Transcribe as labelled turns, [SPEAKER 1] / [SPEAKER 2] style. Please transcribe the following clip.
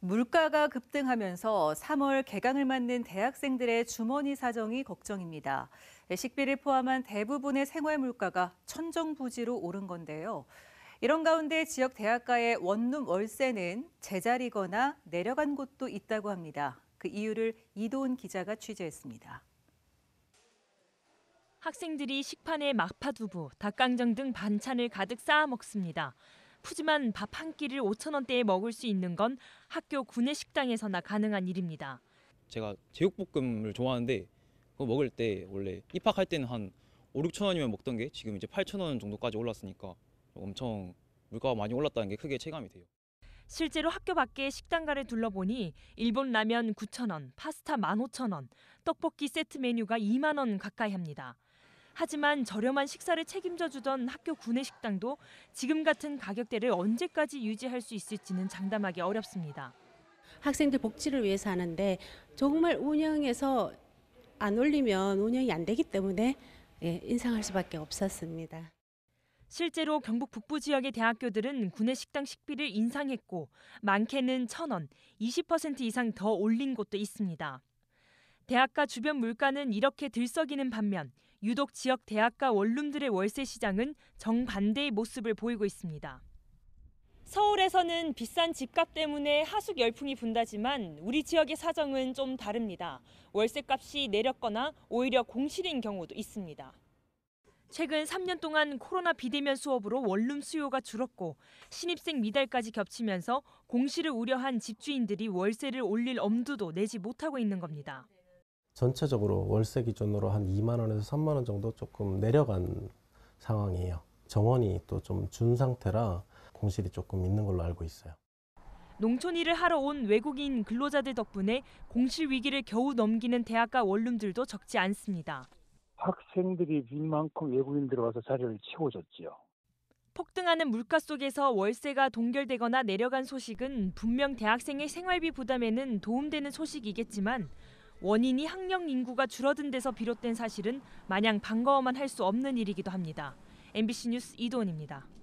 [SPEAKER 1] 물가가 급등하면서 3월 개강을 맞는 대학생들의 주머니 사정이 걱정입니다. 식비를 포함한 대부분의 생활 물가가 천정부지로 오른 건데요. 이런 가운데 지역 대학가의 원룸 월세는 제자리거나 내려간 곳도 있다고 합니다. 그 이유를 이도훈 기자가 취재했습니다.
[SPEAKER 2] 학생들이 식판에 막파 두부, 닭강정 등 반찬을 가득 쌓아 먹습니다. 푸짐한 밥한 끼를 5천 원대에 먹을 수 있는 건 학교 구내식당에서나 가능한 일입니다.
[SPEAKER 3] 제가 제육볶음을 좋아하는데 그거 먹을 때 원래 입학할 때는 한 5, 6천 원이면 먹던 게 지금 이제 8천 원 정도까지 올랐으니까 엄청 물가가 많이 올랐다는 게 크게 체감이 돼요.
[SPEAKER 2] 실제로 학교 밖에 식당가를 둘러보니 일본 라면 9천 원, 파스타 1만 5천 원, 떡볶이 세트 메뉴가 2만 원 가까이 합니다. 하지만 저렴한 식사를 책임져 주던 학교 구내식당도 지금 같은 가격대를 언제까지 유지할 수 있을지는 장담하기
[SPEAKER 1] 어렵습니다. 학생들 복지를 위해서 하는데 정말 운영해서안 올리면 운영이 안 되기 때문에 예, 인상할 수밖에 없었습니다.
[SPEAKER 2] 실제로 경북 북부 지역의 대학교들은 구내 식당 식비를 인상했고 많게는 천 원, 20% 이상 더 올린 곳도 있습니다. 대학가 주변 물가는 이렇게 들썩이는 반면 유독 지역 대학가 원룸들의 월세 시장은 정반대의 모습을 보이고 있습니다. 서울에서는 비싼 집값 때문에 하숙 열풍이 분다지만 우리 지역의 사정은 좀 다릅니다. 월세값이 내렸거나 오히려 공실인 경우도 있습니다. 최근 3년 동안 코로나 비대면 수업으로 원룸 수요가 줄었고 신입생 미달까지 겹치면서 공실을 우려한 집주인들이 월세를 올릴 엄두도 내지 못하고 있는 겁니다.
[SPEAKER 3] 전체적으로 월세 기준으로 한 2만 원에서 3만 원 정도 조금 내려간 상황이에요. 정원이 또 좀 준 상태라 공실이 조금 있는 걸로 알고 있어요.
[SPEAKER 2] 농촌 일을 하러 온 외국인 근로자들 덕분에 공실 위기를 겨우 넘기는 대학가 원룸들도 적지 않습니다.
[SPEAKER 3] 학생들이 빈 만큼 외국인들이 와서 자리를 채워줬지요.
[SPEAKER 2] 폭등하는 물가 속에서 월세가 동결되거나 내려간 소식은 분명 대학생의 생활비 부담에는 도움되는 소식이겠지만 원인이 학령 인구가 줄어든 데서 비롯된 사실은 마냥 반가워만 할 수 없는 일이기도 합니다. MBC 뉴스 이도원입니다.